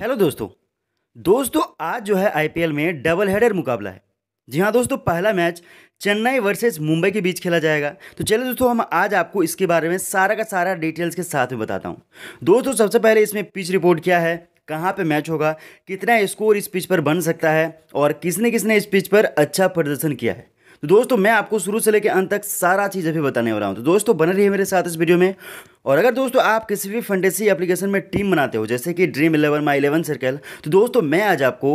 hello दोस्तों दोस्तों आज जो है आईपीएल में डबल हेडर मुकाबला है जी हाँ दोस्तों पहला मैच चेन्नई वर्सेस मुंबई के बीच खेला जाएगा तो चलिए दोस्तों हम आज आपको इसके बारे में सारा का सारा डिटेल्स के साथ में बताता हूँ दोस्तों सबसे पहले इसमें पिच रिपोर्ट क्या है कहाँ पे मैच होगा कितना स्कोर इस पिच पर बन सकता है और किसने किसने इस पिच पर अच्छा प्रदर्शन किया है तो दोस्तों मैं आपको शुरू से लेकर अंत तक सारा चीज़ अभी बताने वाला हूँ तो दोस्तों बने रहिए मेरे साथ इस वीडियो में और अगर दोस्तों आप किसी भी फंडेसी एप्लीकेशन में टीम बनाते हो जैसे कि dream eleven my eleven circle तो दोस्तों मैं आज आपको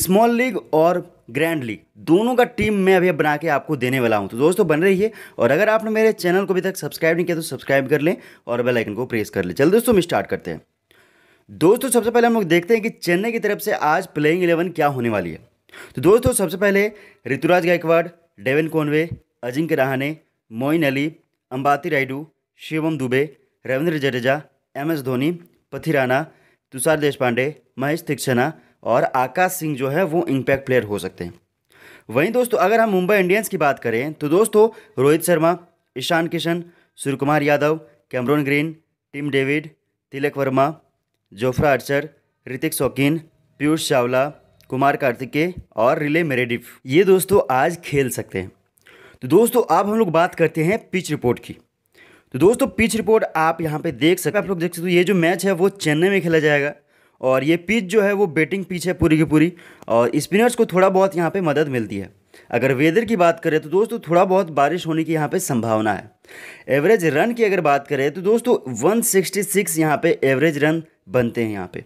स्मॉल लीग और ग्रैंड लीग दोनों का टीम मैं अभी बना के आपको देने वाला हूँ तो दोस्तों बन रही है और अगर आपने मेरे चैनल को अभी तक सब्सक्राइब नहीं किया तो सब्सक्राइब कर लें और बेल आइकन को प्रेस कर लें चल दोस्तों हम स्टार्ट करते हैं दोस्तों सबसे पहले हम लोग देखते हैं कि चेन्नई की तरफ से आज प्लेइंग इलेवन क्या होने वाली है तो दोस्तों सबसे पहले Ruturaj Gaikwad Devon Conway Ajinkya Rahane Moeen Ali Ambati Rayudu Shivam Dube Ravindra Jadeja M S Dhoni Pathirana Tushar Deshpande Maheesh Theekshana और आकाश सिंह जो है वो इम्पैक्ट प्लेयर हो सकते हैं वहीं दोस्तों अगर हम मुंबई इंडियंस की बात करें तो दोस्तों Rohit Sharma Ishan Kishan Suryakumar Yadav Cameron Green Tim David Tilak Varma Jofra Archer Hrithik Shokeen Piyush Chawla Kumar Kartikeya और रिले मेरेडिफ ये दोस्तों आज खेल सकते हैं तो दोस्तों अब हम लोग बात करते हैं पिच रिपोर्ट की तो दोस्तों पिच रिपोर्ट आप यहाँ पे देख सकते हैं आप लोग देख सकते हो ये जो मैच है वो चेन्नई में खेला जाएगा और ये पिच जो है वो बैटिंग पिच है पूरी की पूरी और स्पिनर्स को थोड़ा बहुत यहाँ पे मदद मिलती है अगर वेदर की बात करें तो दोस्तों थोड़ा बहुत बारिश होने की यहाँ पे संभावना है एवरेज रन की अगर बात करें तो दोस्तों 166 यहाँ पर एवरेज रन बनते हैं यहाँ पे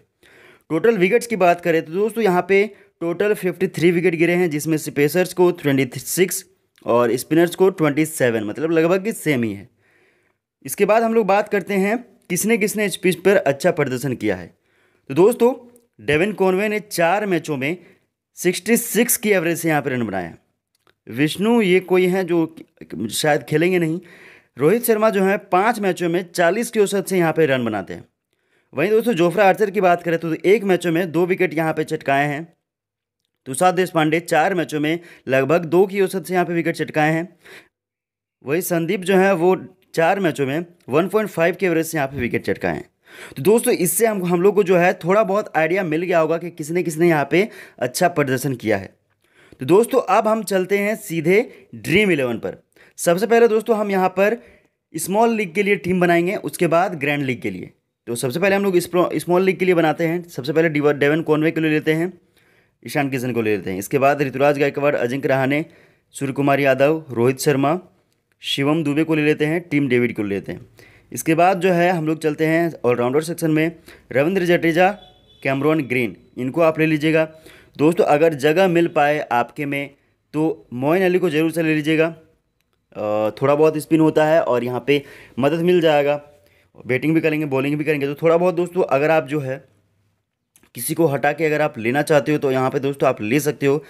टोटल विकेट्स की बात करें तो दोस्तों यहाँ पे टोटल 53 विकेट गिरे हैं जिसमें से पेसर्स को 26 और स्पिनर्स को 27 मतलब लगभग कि सेम ही है इसके बाद हम लोग बात करते हैं किसने किसने इस पिच पर अच्छा प्रदर्शन किया है तो दोस्तों डेविन कॉनवे ने चार मैचों में 66 की एवरेज से यहाँ पर रन बनाया विष्णु ये कोई हैं जो शायद खेलेंगे नहीं रोहित शर्मा जो है पाँच मैचों में चालीस की औसत से यहाँ पर रन बनाते हैं वहीं दोस्तों जोफ्रा आर्चर की बात करें तो एक मैचों में दो विकेट यहाँ पे चटकाए हैं तुषार देशपांडे चार मैचों में लगभग दो की औसत से यहाँ पे विकेट चटकाए हैं वही संदीप जो है वो चार मैचों में वन पॉइंट फाइव के एवरेज से यहाँ पे विकेट चटकाए हैं तो दोस्तों इससे हम हम लोग को जो है थोड़ा बहुत आइडिया मिल गया होगा कि किसने किसने यहाँ पर अच्छा प्रदर्शन किया है तो दोस्तों अब हम चलते हैं सीधे ड्रीम इलेवन पर सबसे पहले दोस्तों हम यहाँ पर स्मॉल लीग के लिए टीम बनाएंगे उसके बाद ग्रैंड लीग के लिए तो सबसे पहले हम लोग स्मॉल लीग के लिए बनाते हैं सबसे पहले डेवन कॉनवे को ले लेते हैं ईशान किशन को ले लेते हैं इसके बाद ऋतुराज गायकवाड़ अजिंक रहाने सूर्य कुमार यादव रोहित शर्मा शिवम दुबे को ले लेते हैं टीम डेविड को ले लेते हैं इसके बाद जो है हम लोग चलते हैं ऑलराउंडर सेक्शन में रविंद्र जडेजा कैमरॉन ग्रीन इनको आप ले लीजिएगा दोस्तों अगर जगह मिल पाए आपके में तो मोइन अली को ज़रूर से ले लीजिएगा थोड़ा बहुत स्पिन होता है और यहाँ पे मदद मिल जाएगा बैटिंग भी करेंगे बॉलिंग भी करेंगे तो थोड़ा बहुत दोस्तों अगर आप जो है किसी को हटा के अगर आप लेना चाहते हो तो यहाँ पे दोस्तों आप ले सकते हो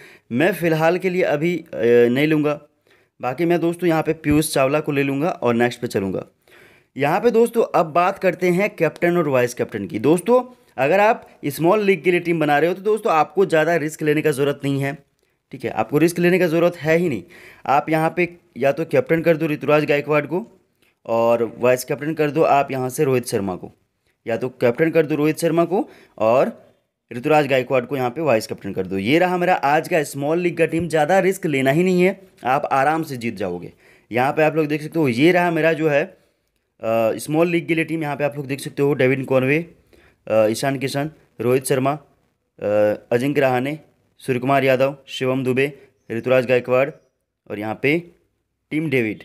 मैं फ़िलहाल के लिए अभी नहीं लूँगा बाकी मैं दोस्तों यहाँ पे पीयूष चावला को ले लूँगा और नेक्स्ट पे चलूँगा यहाँ पे दोस्तों अब बात करते हैं कैप्टन और वाइस कैप्टन की दोस्तों अगर आप स्मॉल लीग के लिए टीम बना रहे हो तो दोस्तों आपको ज़्यादा रिस्क लेने का ज़रूरत नहीं है ठीक है आपको रिस्क लेने का ज़रूरत है ही नहीं आप यहाँ पर या तो कैप्टन कर दो ऋतुराज गायकवाड़ को और वाइस कैप्टन कर दो आप यहाँ से रोहित शर्मा को या तो कैप्टन कर दो रोहित शर्मा को और ऋतुराज गायकवाड को यहाँ पे वाइस कैप्टन कर दो ये रहा मेरा आज का स्मॉल लीग का टीम ज़्यादा रिस्क लेना ही नहीं है आप आराम से जीत जाओगे यहाँ पे आप लोग देख सकते हो ये रहा मेरा जो है स्मॉल लीग के लिए टीम यहाँ पे आप लोग देख सकते हो डेविन कॉनवे ईशान किशन रोहित शर्मा अजिंक्य रहाने सूर्य कुमार यादव शिवम दुबे ऋतुराज गायकवाड़ और यहाँ पे Tim David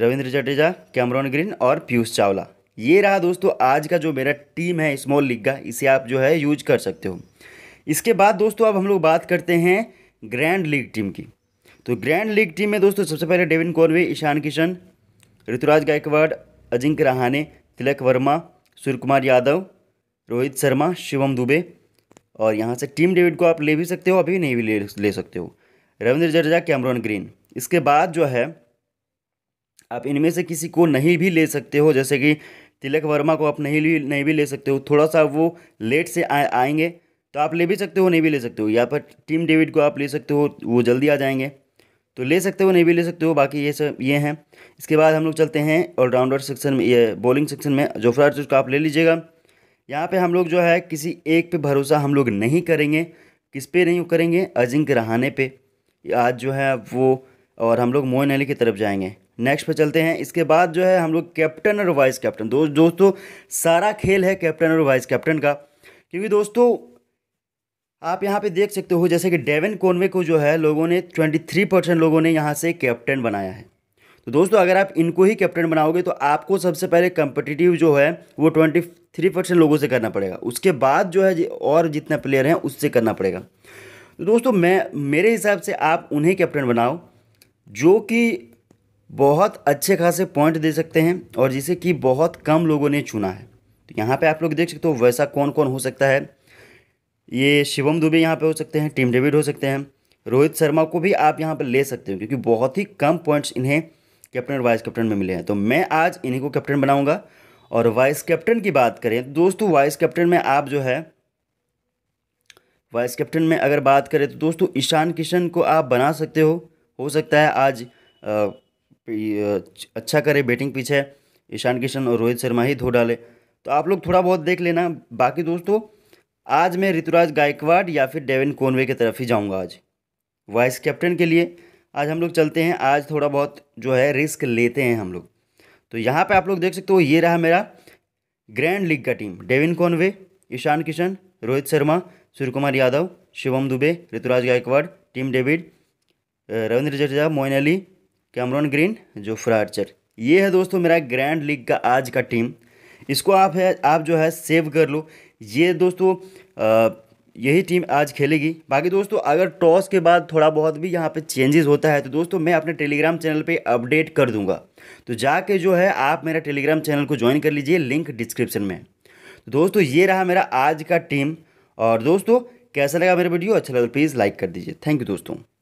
Ravindra Jadeja Cameron Green और पीयूष चावला ये रहा दोस्तों आज का जो मेरा टीम है स्मॉल लीग का इसे आप जो है यूज कर सकते हो इसके बाद दोस्तों अब हम लोग बात करते हैं ग्रैंड लीग टीम की तो ग्रैंड लीग टीम में दोस्तों सबसे पहले डेविन कॉर्वे ईशान किशन ऋतुराज गायकवाड़ अजिंक्य रहाने तिलक वर्मा सूर्य कुमार यादव रोहित शर्मा शिवम दुबे और यहाँ से टीम डेविड को आप ले भी सकते हो अभी नहीं भी ले, ले सकते हो रविंद्र जडेजा कैमरॉन ग्रीन इसके बाद जो है आप इनमें से किसी को नहीं भी ले सकते हो जैसे कि तिलक वर्मा को आप नहीं भी नहीं भी ले सकते हो थोड़ा सा वो लेट से आ, आएंगे तो आप ले भी सकते हो नहीं भी ले सकते हो या पर टीम डेविड को आप ले सकते हो वो जल्दी आ जाएंगे तो ले सकते हो नहीं भी ले सकते हो बाकी ये सब ये हैं इसके बाद हम लोग चलते हैं ऑलराउंडर सेक्शन में ये बॉलिंग सेक्शन में जोफ्रा आर्चर को आप ले लीजिएगा यहाँ पे हम लोग जो है किसी एक पे भरोसा हम लोग नहीं करेंगे किस पे नहीं करेंगे अजिंक रहाने पे आज जो है वो और हम लोग मोइन अली की तरफ जाएंगे नेक्स्ट पे चलते हैं इसके बाद जो है हम लोग कैप्टन और वाइस कैप्टन दोस्त दोस्तों सारा खेल है कैप्टन और वाइस कैप्टन का क्योंकि दोस्तों आप यहाँ पे देख सकते हो जैसे कि डेविन कोनवे को जो है लोगों ने 23 परसेंट लोगों ने यहाँ से कैप्टन बनाया है तो दोस्तों अगर आप इनको ही कैप्टन बनाओगे तो आपको सबसे पहले कंपटिटिव जो है वो थ्री परसेंट लोगों से करना पड़ेगा उसके बाद जो है और जितना प्लेयर हैं उससे करना पड़ेगा तो दोस्तों मैं मेरे हिसाब से आप उन्हें कैप्टन बनाओ जो कि बहुत अच्छे खासे पॉइंट दे सकते हैं और जिसे कि बहुत कम लोगों ने चुना है तो यहाँ पे आप लोग देख सकते हो वैसा कौन कौन हो सकता है ये शिवम दुबे यहाँ पे हो सकते हैं टीम डेविड हो सकते हैं रोहित शर्मा को भी आप यहाँ पर ले सकते हो क्योंकि बहुत ही कम पॉइंट्स इन्हें कैप्टन और वाइस कैप्टन में मिले हैं तो मैं आज इन्हीं को कैप्टन बनाऊँगा और वाइस कैप्टन की बात करें तो दोस्तों वाइस कैप्टन में आप जो है वाइस कैप्टन में अगर बात करें तो दोस्तों ईशान किशन को आप बना सकते हो हो सकता है आज आ, अच्छा करे बैटिंग पीछे ईशान किशन और रोहित शर्मा ही धो डाले तो आप लोग थोड़ा बहुत देख लेना बाकी दोस्तों आज मैं ऋतुराज गायकवाड या फिर डेविन कोनवे की तरफ ही जाऊँगा आज वाइस कैप्टन के लिए आज हम लोग चलते हैं आज थोड़ा बहुत जो है रिस्क लेते हैं हम लोग तो यहाँ पे आप लोग देख सकते हो ये रहा मेरा ग्रैंड लीग का team Devon Conway Ishan Kishan Rohit Sharma Surya Kumar Yadav Shivam Dube Ruturaj Gaikwad Tim David Ravindra Jadeja Moeen Ali Cameron Green जो फ्रार्चर ये है दोस्तों मेरा ग्रैंड लीग का आज का टीम इसको आप है आप जो है सेव कर लो ये दोस्तों यही टीम आज खेलेगी बाकी दोस्तों अगर टॉस के बाद थोड़ा बहुत भी यहाँ पे चेंजेस होता है तो दोस्तों मैं अपने टेलीग्राम चैनल पे अपडेट कर दूंगा तो जाके जो है आप मेरा टेलीग्राम चैनल को ज्वाइन कर लीजिए लिंक डिस्क्रिप्शन में तो दोस्तों ये रहा मेरा आज का टीम और दोस्तों कैसा लगा मेरा वीडियो अच्छा लगा प्लीज़ तो लाइक कर दीजिए थैंक यू दोस्तों